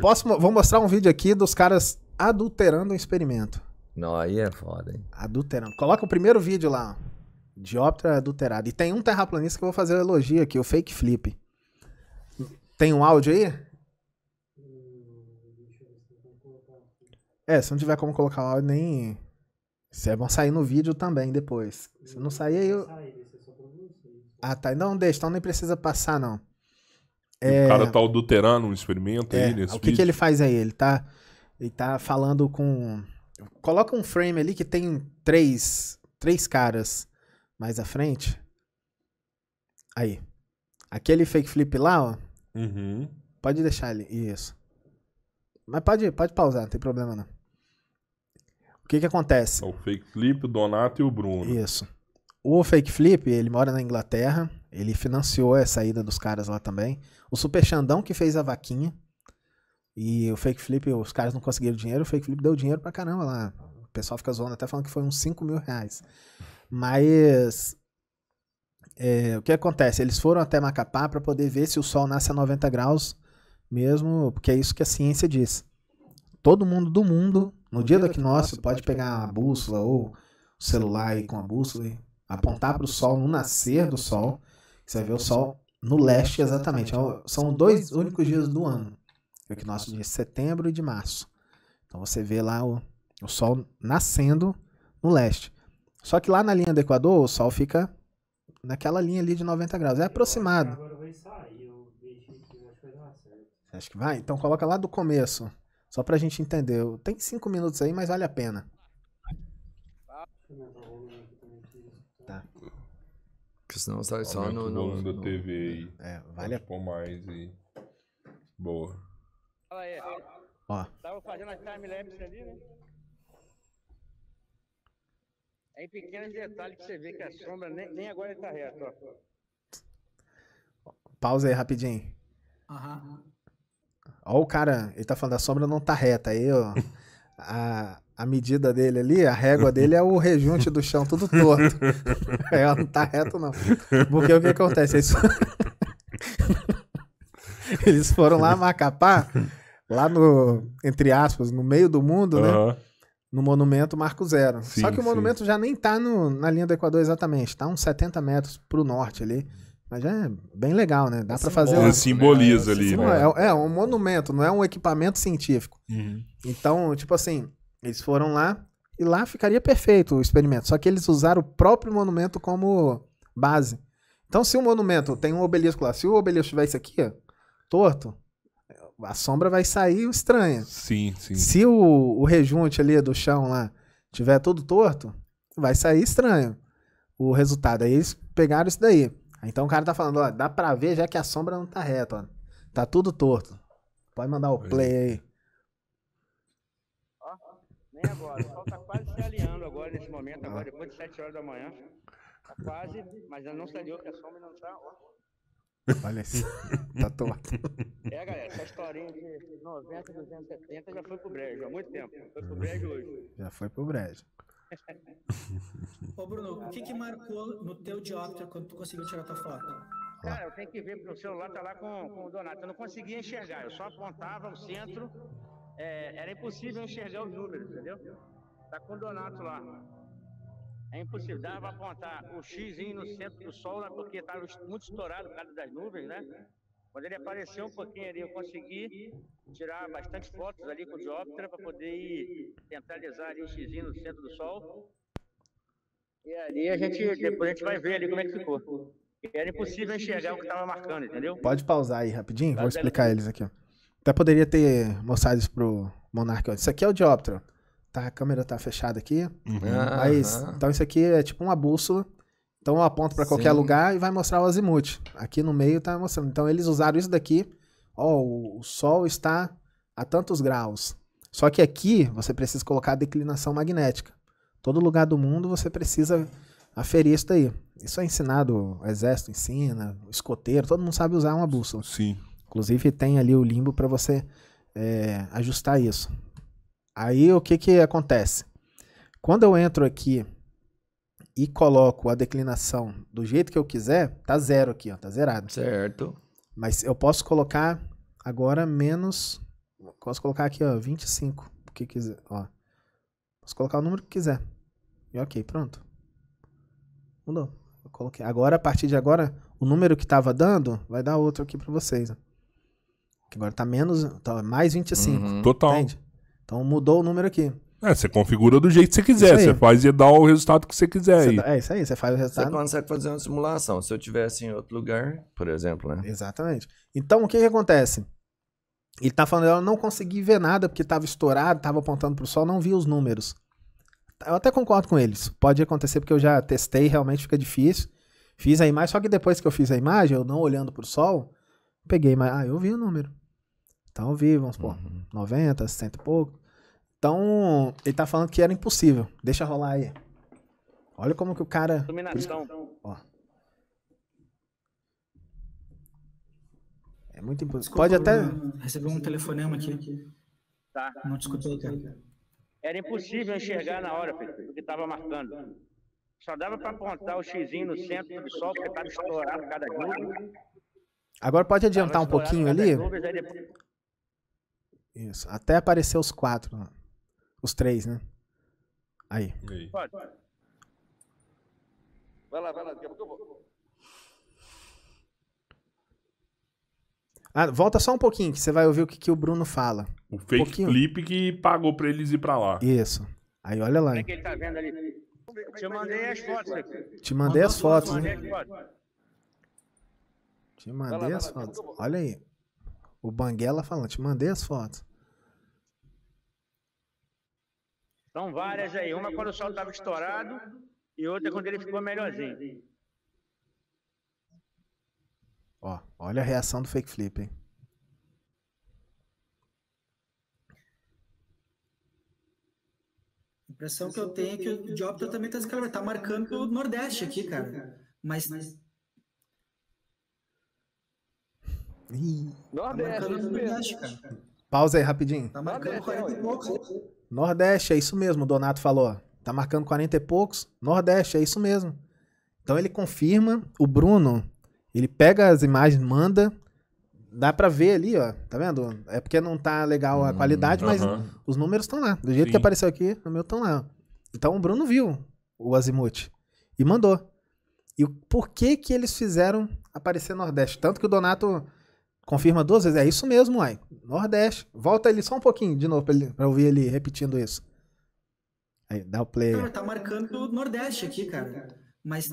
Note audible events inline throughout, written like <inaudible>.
Posso, vou mostrar um vídeo aqui dos caras adulterando um experimento. Não, aí é foda, hein? Adulterando. Coloca o primeiro vídeo lá. Dióptera adulterada. E tem um terraplanista que eu vou fazer o um elogio aqui, o fake flip. Tem um áudio aí? É, se não tiver como colocar o áudio, nem. Se é bom sair no vídeo também depois. Se não sair, aí eu. Ah, tá. Não, deixa, então nem precisa passar, não. É... O cara tá adulterando um experimento é. aí nesse O que, vídeo? que ele faz aí? Ele tá, ele tá falando com. Coloca um frame ali que tem três, três caras mais à frente. Aí. Aquele fake flip lá, ó. Uhum. Pode deixar ele. Isso. Mas pode, pode pausar, não tem problema não. O que que acontece? É o fake flip, o Donato e o Bruno. Isso. O fake flip, ele mora na Inglaterra, ele financiou a saída dos caras lá também. O Super Xandão que fez a vaquinha. E o Fake Flip, os caras não conseguiram dinheiro, o Fake Flip deu dinheiro pra caramba lá. O pessoal fica zoando até falando que foi uns 5 mil reais. Mas é, o que acontece? Eles foram até Macapá para poder ver se o sol nasce a 90 graus mesmo, porque é isso que a ciência diz. Todo mundo do mundo, no, no dia, dia do é equinócio, pode, pode pegar a bússola ou o celular aí com a bússola e apontar para o sol no nascer do sol. Você vai ver o sol no leste exatamente. É são dois únicos dias do ano. É o equinócio de setembro e de março. Então você vê lá o, o sol nascendo no leste. Só que lá na linha do Equador, o sol fica naquela linha ali de 90 graus. É aproximado. Agora vai sair, eu aqui, acho que vai dar certo. Acho que vai? Então coloca lá do começo. Só pra gente entender. Tem cinco minutos aí, mas vale a pena. Tá. tá porque senão sai só no. O volume no, da TV aí. É, vale a pena. mais aí. Boa. Fala aí. Ó. Tava fazendo as time timelapse ali, né? É em pequenos detalhes que você vê que a sombra nem, nem agora tá reto, ó. Pausa aí rapidinho. Aham. Uhum. Ó, o cara, ele tá falando, a sombra não tá reta. Aí, ó. <laughs> a, a medida dele ali, a régua dele é o rejunte do chão tudo torto. <laughs> É, ela não tá reto, não. Porque o que acontece? Eles foram, <laughs> Eles foram lá Macapá, lá no, entre aspas, no meio do mundo, uhum. né? No monumento Marco Zero. Sim, Só que o monumento sim. já nem tá no, na linha do Equador exatamente, tá uns 70 metros pro norte ali. Mas é bem legal, né? Dá é para fazer. Um, né? simboliza né? ali, né? É, é, um monumento, não é um equipamento científico. Uhum. Então, tipo assim, eles foram lá e lá ficaria perfeito o experimento. Só que eles usaram o próprio monumento como base. Então, se o monumento tem um obelisco lá, se o obelisco tiver isso aqui, ó, torto, a sombra vai sair estranha. Sim, sim. Se o, o rejunte ali do chão lá tiver todo torto, vai sair estranho o resultado. Aí eles pegaram isso daí. Então o cara tá falando, ó, dá pra ver já que a sombra não tá reta, ó. Tá tudo torto. Pode mandar o play é. aí agora. O sol está quase se alinhando agora, nesse momento, agora, ah. depois de 7 horas da manhã. Está quase, mas ainda não se alinhou, porque a sombra não está. Olha assim, <laughs> tá torto. É, galera, essa historinha de 90, 270 já foi pro brejo há muito tempo. Foi pro brejo hoje. Já foi pro brejo. Ô, Bruno, o que que marcou no teu dióptero quando tu conseguiu tirar tua foto? Cara, eu tenho que ver, porque o celular tá lá com, com o Donato. Eu não conseguia enxergar, eu só apontava o centro é, era impossível enxergar os números, entendeu? Está com o Donato lá. É impossível, dava apontar o X no centro do Sol, porque estava muito estourado por causa das nuvens, né? Quando ele apareceu um pouquinho ali, eu consegui tirar bastante fotos ali com o dióptra para poder ir, tentar ali o X no centro do Sol. E ali a gente, depois a gente vai ver ali como é que ficou. Era impossível enxergar o que estava marcando, entendeu? Pode pausar aí rapidinho, vou explicar eles aqui. Ó. Até poderia ter mostrado isso pro Monark. Isso aqui é o dióptero. Tá, a câmera tá fechada aqui. Uhum. Mas, então isso aqui é tipo uma bússola. Então eu aponto para qualquer lugar e vai mostrar o azimuth. Aqui no meio tá mostrando. Então eles usaram isso daqui. Ó, o, o sol está a tantos graus. Só que aqui você precisa colocar a declinação magnética. Todo lugar do mundo você precisa aferir isso daí. Isso é ensinado, o exército ensina, o escoteiro, todo mundo sabe usar uma bússola. Sim. Inclusive tem ali o limbo para você é, ajustar isso. Aí o que, que acontece? Quando eu entro aqui e coloco a declinação do jeito que eu quiser, tá zero aqui, ó, tá zerado. Certo. Mas eu posso colocar agora menos, posso colocar aqui, ó, 25, o que quiser, ó. Posso colocar o número que quiser. E ok, pronto. Mudou. Eu coloquei. Agora, a partir de agora, o número que estava dando vai dar outro aqui para vocês. Ó. Agora tá menos, tá mais 25. Uhum. Total. Entende? Então mudou o número aqui. É, você configura do jeito que você quiser, você faz e dá o resultado que você quiser. Você dá, é isso aí, você faz o resultado. Você consegue fazer uma simulação. Se eu tivesse em outro lugar, por exemplo, né? Exatamente. Então o que, que acontece? Ele tá falando, eu não consegui ver nada porque tava estourado, tava apontando pro sol, não vi os números. Eu até concordo com eles. Pode acontecer porque eu já testei, realmente fica difícil. Fiz a imagem, só que depois que eu fiz a imagem, eu não olhando pro sol, peguei, mas ah, eu vi o número estão tá vivos, vivo, vamos supor, uhum. 90, 60 e pouco. Então, ele tá falando que era impossível. Deixa rolar aí. Olha como que o cara. Dominação. Ó. É muito impossível. Pode até. Recebeu um telefonema aqui. Tá. Não escutei, cara. Era impossível enxergar na hora, Pedro, porque estava marcando. Só dava para apontar o xizinho no centro do sol, porque estava estourado cada nuvem. Agora pode adiantar um pouquinho ali? Nuvens, depois... Isso. Até aparecer os quatro. Os três, né? Aí. Pode. Vai lá, vai lá, daqui a pouco eu vou. Ah, volta só um pouquinho, que você vai ouvir o que, que o Bruno fala. O fake clip que pagou pra eles ir pra lá. Isso. Aí olha lá. É que ele tá vendo ali. Te mandei as fotos aqui. Te mandei as fotos, né? Te mandei as fotos. Olha aí. O Banguela falando, te mandei as fotos. São então, várias aí. Uma quando o sol estava estourado e outra quando ele ficou melhorzinho. Ó, olha a reação do fake flip, hein? A impressão que eu tenho é que o Diopter também tá, tá marcando o Nordeste aqui, cara. Mas Nordeste, tá Nordeste, é cara. Pausa aí rapidinho. Tá marcando 40 é, e poucos. Nordeste, é isso mesmo, o Donato falou. Tá marcando 40 e poucos. Nordeste, é isso mesmo. Então ele confirma, o Bruno, ele pega as imagens, manda. Dá pra ver ali, ó. Tá vendo? É porque não tá legal a hum, qualidade, hum, mas uh -huh. os números estão lá. Do jeito Sim. que apareceu aqui, o meu estão lá. Então o Bruno viu o Azimuth e mandou. E por que que eles fizeram aparecer Nordeste? Tanto que o Donato Confirma duas vezes. É isso mesmo, uai. Nordeste. Volta ele só um pouquinho de novo pra, ele, pra ouvir ele repetindo isso. Aí, dá o play. Cara, tá marcando o Nordeste aqui, cara. Mas.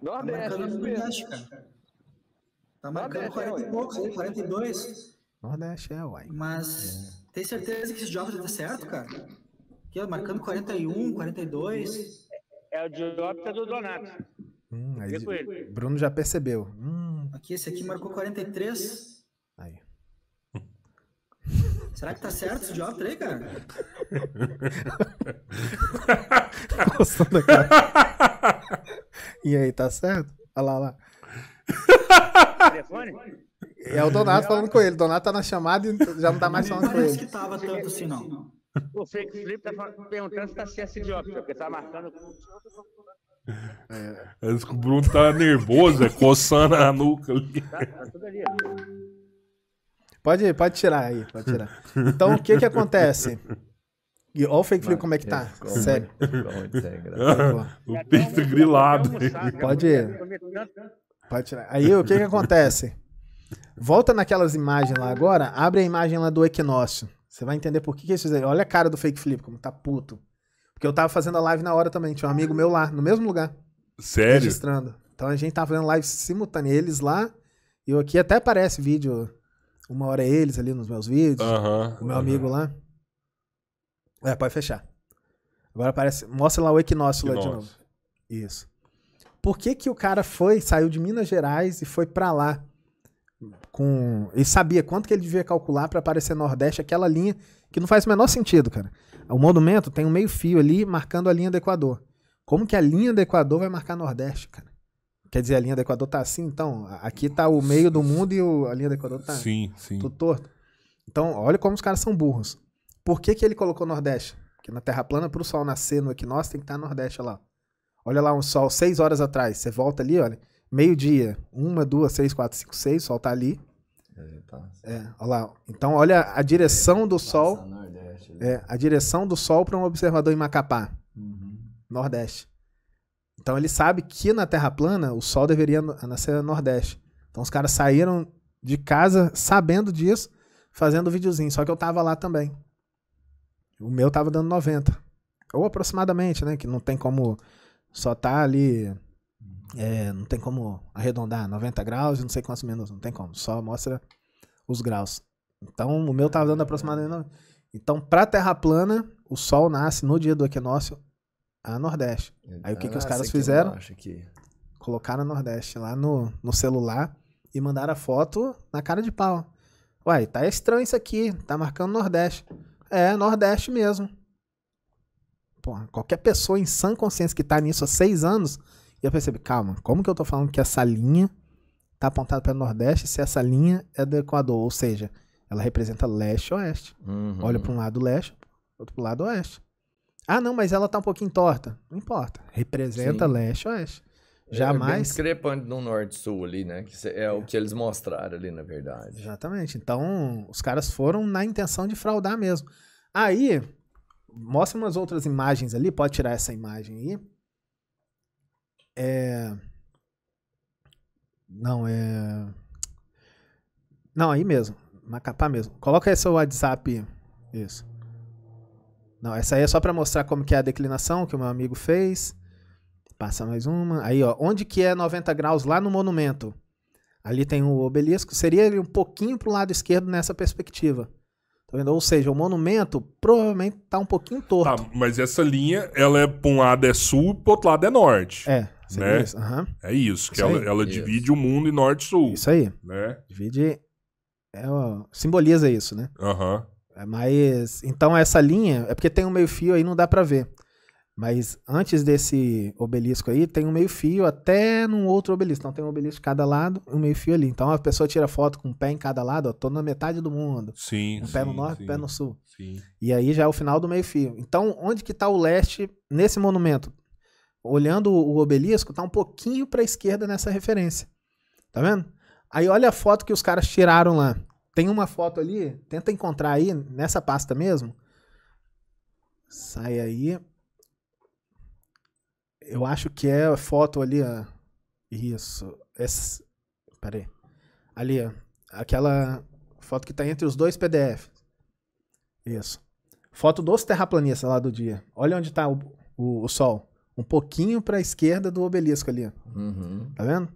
Nordeste, tá marcando Nordeste, cara. Tá marcando 40 é, e poucos 42. Nordeste é, uai. Mas é. tem certeza que esse jogo já tá certo, cara? Aqui, ó, marcando 41, 42. É o job é do Donato. Hum, aí, ele. Bruno já percebeu. Hum. Aqui, esse aqui marcou 43. Aí. <laughs> Será que tá certo esse dioptra aí, cara? <laughs> Gostando cara. E aí, tá certo? Olha lá, olha lá. Telefone? É o Donato falando com ele. Donato tá na chamada e já não tá mais falando com ele. Não parece que tava tanto assim, não. O Felipe tá perguntando se tá certo esse dioptra, porque tá marcando... É. que o Bruno tá nervoso, é coçando a nuca ali. Tá, tá pode, pode tirar aí, pode tirar. Então, o que que acontece? E olha o fake flip é tá? como é que tá. Como, Sério. Como é <laughs> o peito grilado. Pode ir. Pode tirar. Aí o que que acontece? Volta naquelas imagens lá agora, abre a imagem lá do equinócio. Você vai entender por que, que eles fizeram. Olha a cara do fake flip, como tá puto. Porque eu tava fazendo a live na hora também. Tinha um amigo meu lá, no mesmo lugar. Sério? Registrando. Então a gente tava fazendo live simultânea. Eles lá. E eu aqui até aparece vídeo. Uma hora eles ali nos meus vídeos. Uhum, o meu amigo lá. É, pode fechar. Agora aparece. Mostra lá o equinócio, lá de novo. Isso. Por que, que o cara foi, saiu de Minas Gerais e foi para lá? com. Ele sabia quanto que ele devia calcular para aparecer Nordeste, aquela linha que não faz o menor sentido, cara. O monumento tem um meio fio ali marcando a linha do Equador. Como que a linha do Equador vai marcar Nordeste, cara? Quer dizer, a linha do Equador tá assim, então? Aqui tá o meio do mundo e o, a linha do Equador tá sim, sim. tudo torto. Então, olha como os caras são burros. Por que, que ele colocou Nordeste? Porque na Terra plana, pro Sol nascer no equinócio, tem que estar tá Nordeste olha lá. Olha lá um Sol, seis horas atrás. Você volta ali, olha, meio-dia, uma, duas, três, quatro, cinco, seis, o Sol tá ali. É, tá. é, olha lá. Então, olha a direção do Sol. Né? é, a direção do Sol para um observador em Macapá, uhum. Nordeste. Então, ele sabe que na Terra plana o Sol deveria nascer Nordeste. Então, os caras saíram de casa sabendo disso, fazendo o videozinho. Só que eu tava lá também. O meu tava dando 90. Ou aproximadamente, né? Que não tem como só tá ali é, não tem como arredondar 90 graus e não sei quantos minutos, não tem como, só mostra os graus. Então, o meu estava tá dando aproximadamente. Então, para Terra plana, o Sol nasce no dia do equinócio a Nordeste. Aí o que, que os ah, caras fizeram? Que... Colocaram a Nordeste lá no, no celular e mandaram a foto na cara de pau. Uai, tá estranho isso aqui, tá marcando Nordeste. É, Nordeste mesmo. Porra, qualquer pessoa em sã consciência que tá nisso há seis anos e eu percebi, calma, como que eu tô falando que essa linha tá apontada para o Nordeste se essa linha é do Equador? Ou seja, ela representa leste e oeste. Uhum. Olha para um lado leste, outro lado oeste. Ah, não, mas ela tá um pouquinho torta. Não importa. Representa Sim. leste e oeste. É, Jamais. É bem discrepante do norte-sul ali, né? Que é, é o que eles mostraram ali, na verdade. Exatamente. Então, os caras foram na intenção de fraudar mesmo. Aí, mostra umas outras imagens ali, pode tirar essa imagem aí. É. Não, é. Não, aí mesmo. Macapá mesmo. Coloca aí seu WhatsApp. Isso. Não, essa aí é só para mostrar como que é a declinação que o meu amigo fez. Passa mais uma. Aí, ó. Onde que é 90 graus? Lá no monumento. Ali tem o obelisco. Seria ele um pouquinho pro lado esquerdo nessa perspectiva. Tá vendo? Ou seja, o monumento provavelmente tá um pouquinho torto. Tá, mas essa linha, ela é pra um lado é sul e pro outro lado é norte. É. Né? Isso? Uhum. É isso, que isso ela, ela isso. divide o mundo em norte-sul. e Isso aí. Né? Divide. É, simboliza isso, né? Uhum. É, mas. Então essa linha. É porque tem um meio-fio aí, não dá para ver. Mas antes desse obelisco aí, tem um meio-fio até num outro obelisco. Então tem um obelisco de cada lado um meio-fio ali. Então a pessoa tira foto com um pé em cada lado, ó, tô na metade do mundo. Sim. Um sim, pé no norte, sim, um pé no sul. Sim. E aí já é o final do meio-fio. Então, onde que tá o leste nesse monumento? olhando o obelisco, tá um pouquinho para a esquerda nessa referência. Tá vendo? Aí olha a foto que os caras tiraram lá. Tem uma foto ali, tenta encontrar aí, nessa pasta mesmo. Sai aí. Eu acho que é a foto ali, ó. Isso. Essa... aí. Ali, ó. Aquela foto que tá entre os dois PDFs. Isso. Foto dos terraplanistas lá do dia. Olha onde tá o, o, o sol um pouquinho para a esquerda do obelisco ali. Uhum. Tá vendo?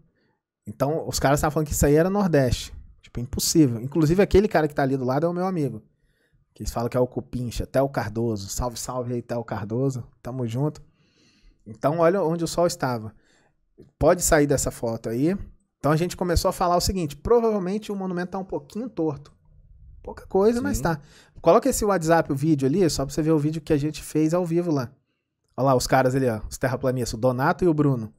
Então, os caras estavam falando que isso aí era Nordeste. Tipo, impossível. Inclusive, aquele cara que tá ali do lado é o meu amigo. Que eles falam que é o Cupincha, até o Cardoso. Salve, salve aí, Theo Cardoso. Tamo junto. Então, olha onde o sol estava. Pode sair dessa foto aí. Então, a gente começou a falar o seguinte: provavelmente o monumento tá um pouquinho torto. Pouca coisa, Sim. mas tá. Coloca esse WhatsApp, o vídeo ali, só pra você ver o vídeo que a gente fez ao vivo lá. Olha lá os caras ali, ó, os terraplanistas, o Donato e o Bruno.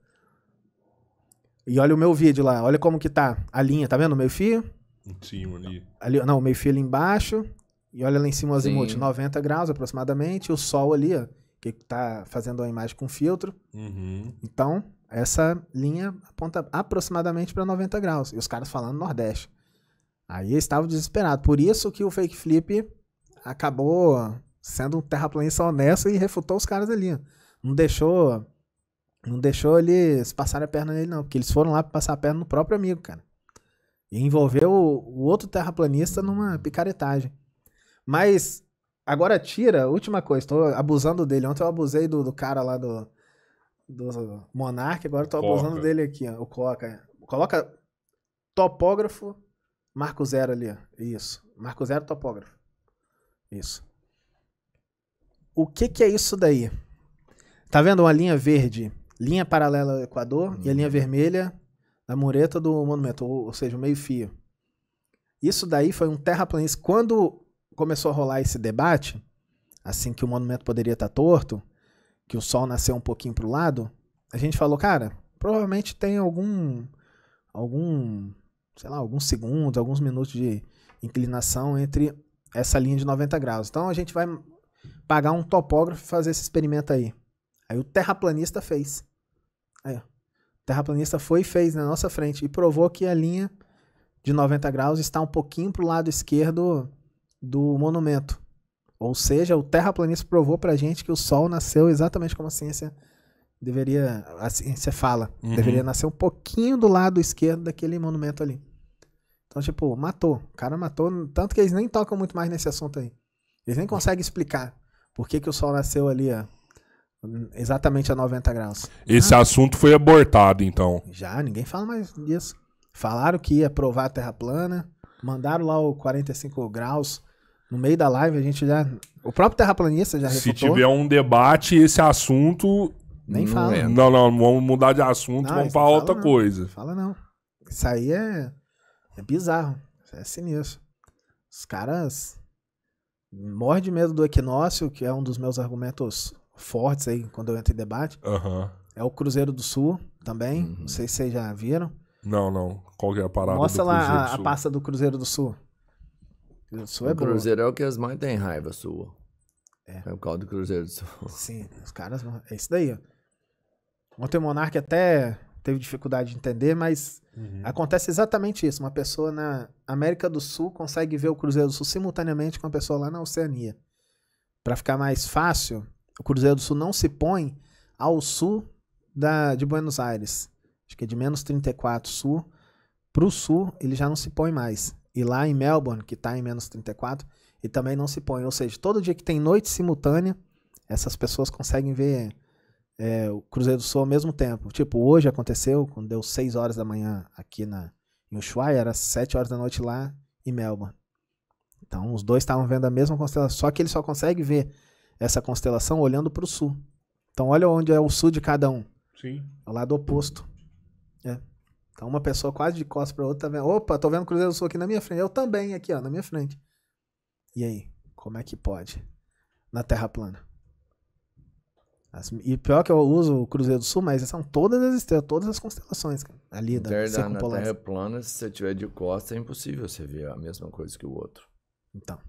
E olha o meu vídeo lá, olha como que tá a linha, tá vendo o meio fio? Em cima ali. ali não, o meio fio ali embaixo. E olha lá em cima o azimuth, 90 graus aproximadamente. E o sol ali, ó, que tá fazendo a imagem com filtro. Uhum. Então, essa linha aponta aproximadamente para 90 graus. E os caras falando Nordeste. Aí eu estava desesperado. Por isso que o fake flip acabou sendo um terraplanista honesto e refutou os caras ali. Não deixou não deixou eles passarem a perna nele, não, porque eles foram lá passar a perna no próprio amigo, cara. E envolveu o outro terraplanista numa picaretagem. Mas, agora tira, última coisa, tô abusando dele. Ontem eu abusei do, do cara lá do, do Monark, agora tô Coca. abusando dele aqui, ó. O Coca. Coloca topógrafo, marco zero ali, ó. Isso. Marco zero, topógrafo. Isso o que, que é isso daí? Tá vendo uma linha verde, linha paralela ao Equador, uhum. e a uhum. linha vermelha da mureta do monumento, ou, ou seja, o meio-fio. Isso daí foi um terraplanista. Quando começou a rolar esse debate, assim que o monumento poderia estar tá torto, que o sol nasceu um pouquinho para o lado, a gente falou, cara, provavelmente tem algum algum, sei lá, alguns segundos, alguns minutos de inclinação entre essa linha de 90 graus. Então a gente vai Pagar um topógrafo e fazer esse experimento aí. Aí o terraplanista fez. Aí, o terraplanista foi e fez na nossa frente e provou que a linha de 90 graus está um pouquinho para o lado esquerdo do monumento. Ou seja, o terraplanista provou para a gente que o Sol nasceu exatamente como a ciência deveria, a ciência fala, uhum. deveria nascer um pouquinho do lado esquerdo daquele monumento ali. Então, tipo, matou. O cara matou, tanto que eles nem tocam muito mais nesse assunto aí. Eles nem conseguem explicar por que, que o Sol nasceu ali, ó, exatamente a 90 graus. Esse ah, assunto foi abortado, então. Já, ninguém fala mais disso. Falaram que ia provar a Terra plana, mandaram lá o 45 graus. No meio da live, a gente já. O próprio terraplanista já refutou. Se tiver um debate, esse assunto. Nem fala. É. Não, não, vamos mudar de assunto, não, vamos para outra não. coisa. Não fala não. Isso aí é, é bizarro. Isso é sinistro. Os caras morre de medo do equinócio, que é um dos meus argumentos fortes aí quando eu entro em debate. Uhum. É o Cruzeiro do Sul também. Uhum. Não sei se vocês já viram. Não, não. Qual que é a parada Mostra do Cruzeiro lá do Sul? a pasta do Cruzeiro do Sul. Cruzeiro do Sul é o é Cruzeiro boa. é o que as mães têm raiva sua. É. é o caldo do Cruzeiro do Sul. <laughs> Sim, os caras. É isso daí, ó. Ontem o Monark até teve dificuldade de entender, mas Uhum. Acontece exatamente isso. Uma pessoa na América do Sul consegue ver o Cruzeiro do Sul simultaneamente com uma pessoa lá na Oceania. Para ficar mais fácil, o Cruzeiro do Sul não se põe ao sul da, de Buenos Aires. Acho que é de menos 34 sul. Para o sul, ele já não se põe mais. E lá em Melbourne, que está em menos 34, ele também não se põe. Ou seja, todo dia que tem noite simultânea, essas pessoas conseguem ver é, o Cruzeiro do Sul ao mesmo tempo. Tipo, hoje aconteceu, quando deu 6 horas da manhã aqui na, em Ushuaia, era 7 horas da noite lá em Melbourne. Então os dois estavam vendo a mesma constelação, só que ele só consegue ver essa constelação olhando para o sul. Então olha onde é o sul de cada um. Sim. É o lado oposto. É. Então uma pessoa quase de costas para outra tá vendo, opa, tô vendo o Cruzeiro do Sul aqui na minha frente. Eu também aqui, ó, na minha frente. E aí, como é que pode? Na Terra plana. As, e pior que eu uso o Cruzeiro do Sul, mas são todas as estrelas, todas as constelações ali da Terra, da, na Terra plana, se você tiver de costa, é impossível você ver a mesma coisa que o outro. Então.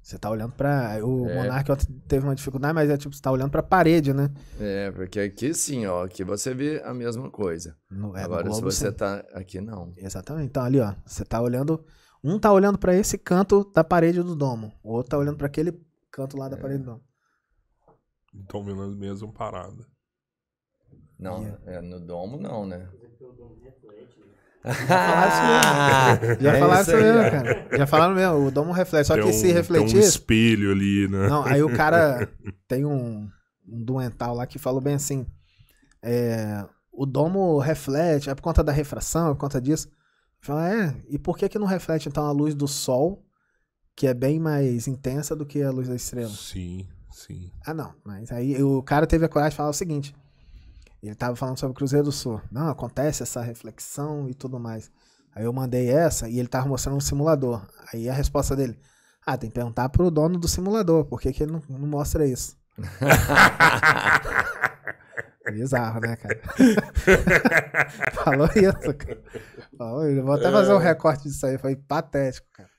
Você tá olhando para O é. Monark teve uma dificuldade, mas é tipo, você tá olhando pra parede, né? É, porque aqui sim, ó. Aqui você vê a mesma coisa. No, é, Agora, se você sim. tá. Aqui não. Exatamente. Então, ali, ó. Você tá olhando. Um tá olhando para esse canto da parede do domo. O outro tá olhando para aquele canto lá da é. parede do domo. Estão vendo as mesmas paradas. Não, yeah. É. é, no domo não, né? já falaram isso mesmo, <laughs> é cara. Já falaram mesmo, o domo reflete. Só tem que um, se refletir. Tem um espelho ali, né? Não, aí o cara <laughs> tem um, um doental lá que falou bem assim: é, o domo reflete, é por conta da refração, é por conta disso. Fala, é, e por que, que não reflete então a luz do sol, que é bem mais intensa do que a luz da estrela? Sim. Sim. Ah, não. Mas aí o cara teve a coragem de falar o seguinte. Ele tava falando sobre o Cruzeiro do Sul. Não, acontece essa reflexão e tudo mais. Aí eu mandei essa e ele tava mostrando um simulador. Aí a resposta dele: Ah, tem que perguntar pro dono do simulador, por que, que ele não, não mostra isso? <laughs> Bizarro, né, cara? <laughs> Falou isso, cara. Falou, eu vou até fazer um é. recorte disso aí. Foi patético, cara.